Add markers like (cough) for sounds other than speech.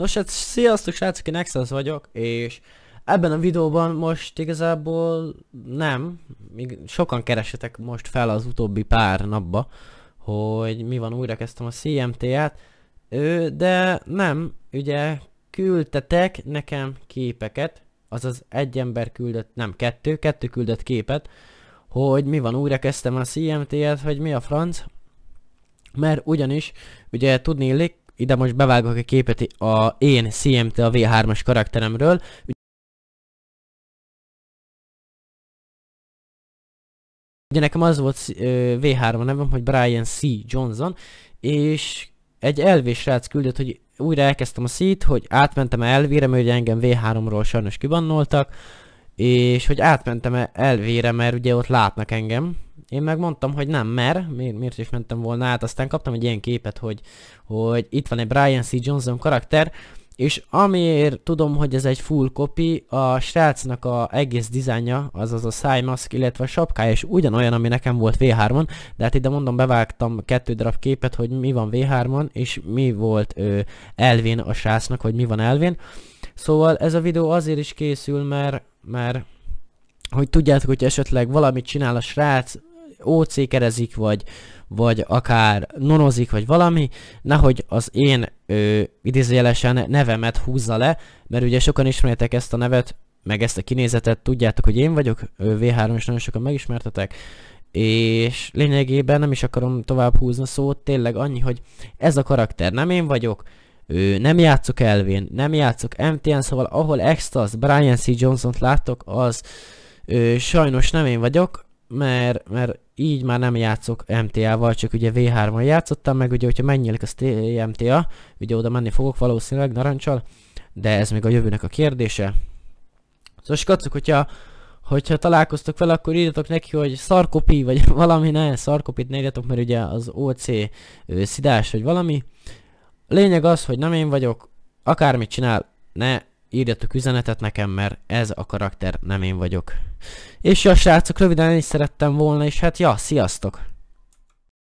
Nos hát sziasztok srácok, én Nexus vagyok, és ebben a videóban most igazából nem, sokan keresetek most fel az utóbbi pár napba, hogy mi van, újra kezdtem a CMT-át, de nem, ugye küldtetek nekem képeket, azaz egy ember küldött, nem kettő, kettő küldött képet, hogy mi van, újra kezdtem a CMT-et, hogy mi a franc, mert ugyanis, ugye tudni illik, ide most bevágok a képet a én CMT a V3-as karakteremről. Ugye nekem az volt V3 nevem, hogy Brian C. Johnson, és egy elvés srác küldött, hogy újra elkezdtem a szít, hogy átmentem elvére, mert ugye engem V3-ról sajnos kibannoltak, és hogy átmentem elvére, mert ugye ott látnak engem, én megmondtam, hogy nem, mert miért, miért is mentem volna át, aztán kaptam egy ilyen képet, hogy, hogy itt van egy Brian C. Johnson karakter, és amiért tudom, hogy ez egy full copy, a srácnak a egész dizájnja, azaz a szájmaszk, illetve a sapkája is ugyanolyan, ami nekem volt V3-on, de hát ide mondom, bevágtam kettő darab képet, hogy mi van V3-on, és mi volt ő, Elvin a srácnak, hogy mi van Elvin. Szóval ez a videó azért is készül, mert, mert hogy tudjátok, hogy esetleg valamit csinál a srác, OC kerezik, vagy, vagy akár nonozik, vagy valami, nehogy az én ö, idézőjelesen nevemet húzza le, mert ugye sokan ismertek ezt a nevet, meg ezt a kinézetet, tudjátok, hogy én vagyok, V3 is nagyon sokan megismertetek, és lényegében nem is akarom tovább húzni szót, tényleg annyi, hogy ez a karakter nem én vagyok, ő, nem játszok Elvin, nem játszok MTN, szóval ahol Extas, Brian C. Johnson-t láttok, az ő, sajnos nem én vagyok, mert, mert így már nem játszok MTA-val, csak ugye V3-on játszottam, meg ugye, hogyha megnyílik a MTA, ugye oda menni fogok valószínűleg narancsal, de ez még a jövőnek a kérdése. Szóval skacok, hogyha, hogyha találkoztok vele, akkor írjatok neki, hogy szarkopi, vagy (laughs) valami, ne, szarkopit ne írjatok, mert ugye az OC ő, szidás, vagy valami. A lényeg az, hogy nem én vagyok, akármit csinál, ne írjatok üzenetet nekem, mert ez a karakter nem én vagyok. És ja, srácok, röviden is szerettem volna, és hát ja, sziasztok!